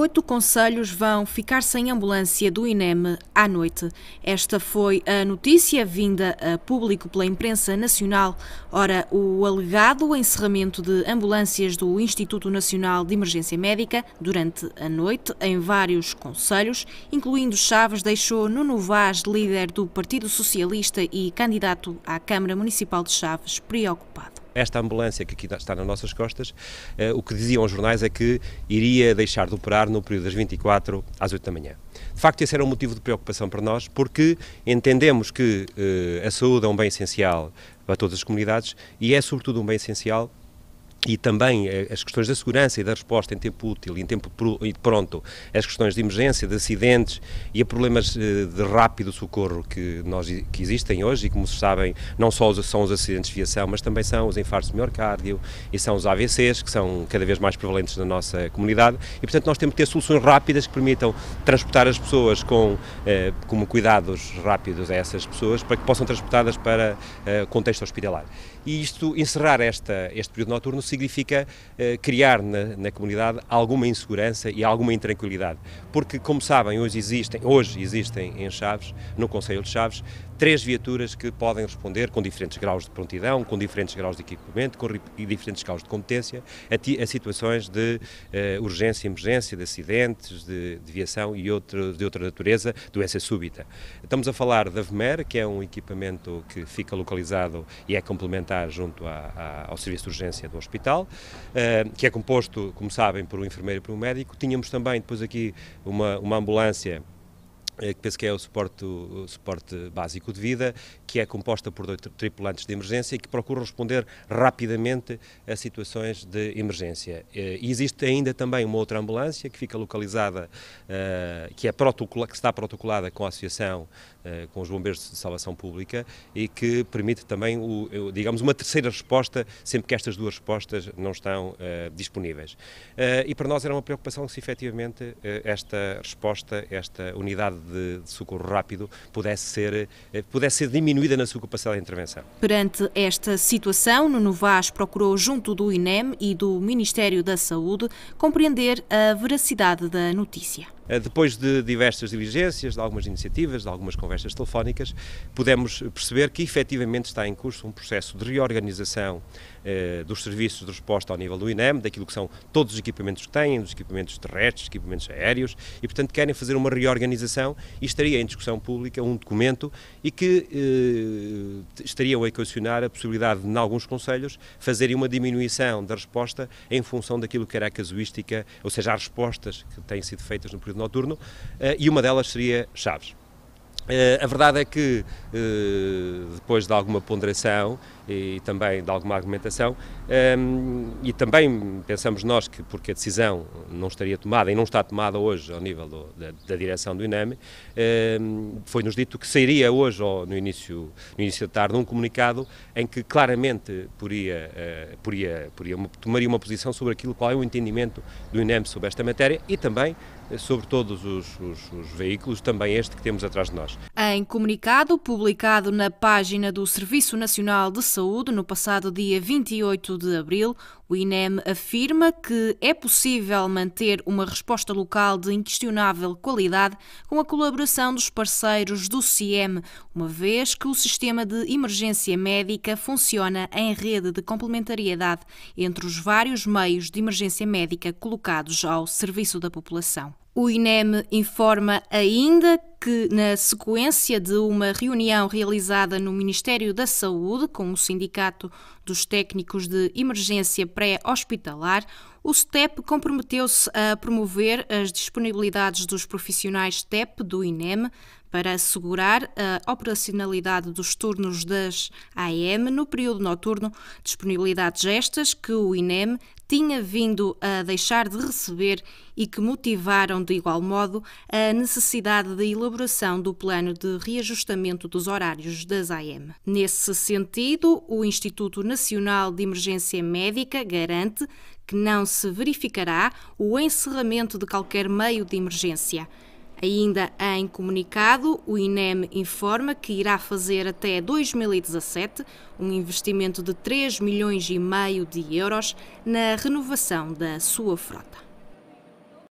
Oito conselhos vão ficar sem ambulância do INEM à noite. Esta foi a notícia vinda a público pela imprensa nacional. Ora, o alegado encerramento de ambulâncias do Instituto Nacional de Emergência Médica durante a noite em vários conselhos, incluindo Chaves, deixou Nuno Vaz, líder do Partido Socialista e candidato à Câmara Municipal de Chaves, preocupado esta ambulância que aqui está nas nossas costas, eh, o que diziam os jornais é que iria deixar de operar no período das 24 às 8 da manhã. De facto, esse era um motivo de preocupação para nós, porque entendemos que eh, a saúde é um bem essencial para todas as comunidades e é sobretudo um bem essencial e também eh, as questões da segurança e da resposta em tempo útil e em tempo pronto, as questões de emergência, de acidentes e a problemas eh, de rápido socorro que, nós, que existem hoje e, como se sabem, não só são os acidentes de viação, mas também são os infartos de miocárdio e são os AVCs, que são cada vez mais prevalentes na nossa comunidade e, portanto, nós temos que ter soluções rápidas que permitam transportar as pessoas com, eh, com cuidados rápidos a essas pessoas para que possam transportadas para eh, contexto hospitalar. E isto, encerrar esta, este período noturno significa eh, criar na, na, comunidade alguma insegurança e alguma intranquilidade. Porque, como sabem, hoje existem, hoje existem em Chaves, no Conselho de Chaves, três viaturas que podem responder com diferentes graus de prontidão, com diferentes graus de equipamento, com diferentes graus de competência, a, ti, a situações de eh, urgência e emergência, de acidentes, de deviação e outro, de outra natureza, doença súbita. Estamos a falar da VMER, que é um equipamento que fica localizado e é complementar junto ao serviço de urgência do hospital hospital, eh, que é composto, como sabem, por um enfermeiro e por um médico. Tínhamos também depois aqui uma, uma ambulância é que penso que é o suporte, o suporte, básico de vida, que é composta por dois tripulantes de emergência e que procura responder rapidamente a situações de emergência. Eh, e existe ainda também uma outra ambulância que fica localizada, eh, que, é protocol, que está protocolada com a Associação, eh, com os Bombeiros de Salvação Pública e que permite também, o, digamos, uma terceira resposta sempre que estas duas respostas não estão disponíveis. E para nós era uma preocupação se efetivamente esta resposta, esta unidade de de, de socorro rápido pudesse ser, eh, pudesse ser diminuída na sua capacidade de intervenção. Perante esta situação, Nuno Vaz procurou, junto do INEM e do Ministério da Saúde, compreender a veracidade da notícia. Eh, depois de diversas diligências, de algumas iniciativas, de algumas conversas telefónicas, pudemos perceber que efetivamente está em curso um processo de reorganização eh, dos serviços de resposta ao nível do INEM, daquilo que são todos os equipamentos que têm, dos equipamentos terrestres, equipamentos aéreos, e portanto querem fazer uma reorganização e estaria em discussão pública um documento e que eh, estariam a equacionar a possibilidade de, em alguns conselhos, fazerem uma diminuição da resposta em função daquilo que era a casuística, ou seja, as respostas que têm sido feitas no período noturno, eh, e uma delas seria Chaves. Eh, a verdade é que, eh, depois de alguma ponderação e também de alguma argumentação, ehm, e também pensamos nós que, porque a decisão não estaria tomada e não está tomada hoje ao nível do, da, da, direção do INAMI, ehm, foi-nos dito que sairia hoje, ou no início, no início da tarde, um comunicado em que claramente poria, eh, poria, poria, tomaria uma posição sobre aquilo qual é o entendimento do INAME sobre esta matéria e também sobre todos os, os, os veículos, também este que temos atrás de nós. Em comunicado publicado na página do Serviço Nacional de Saúde no passado dia 28 de abril, o INEM afirma que é possível manter uma resposta local de inquestionável qualidade com a colaboração dos parceiros do CIEM, uma vez que o sistema de emergência médica funciona em rede de complementariedade entre os vários meios de emergência médica colocados ao serviço da população. O INEM informa ainda que, na sequência de uma reunião realizada no Ministério da Saúde com o Sindicato dos Técnicos de Emergência Pré-Hospitalar, o STEP comprometeu-se a promover as disponibilidades dos profissionais STEP do INEM para assegurar a operacionalidade dos turnos das AM no período noturno, disponibilidades estas que o INEM tinha vindo a deixar de receber e que motivaram de igual modo a necessidade de elaboração do plano de reajustamento dos horários das AM. Nesse sentido, o Instituto Nacional de Emergência Médica garante que não se verificará o encerramento de qualquer meio de emergência. Ainda em comunicado, o INEM informa que irá fazer até 2017 um investimento de 3 milhões e meio de euros na renovação da sua frota.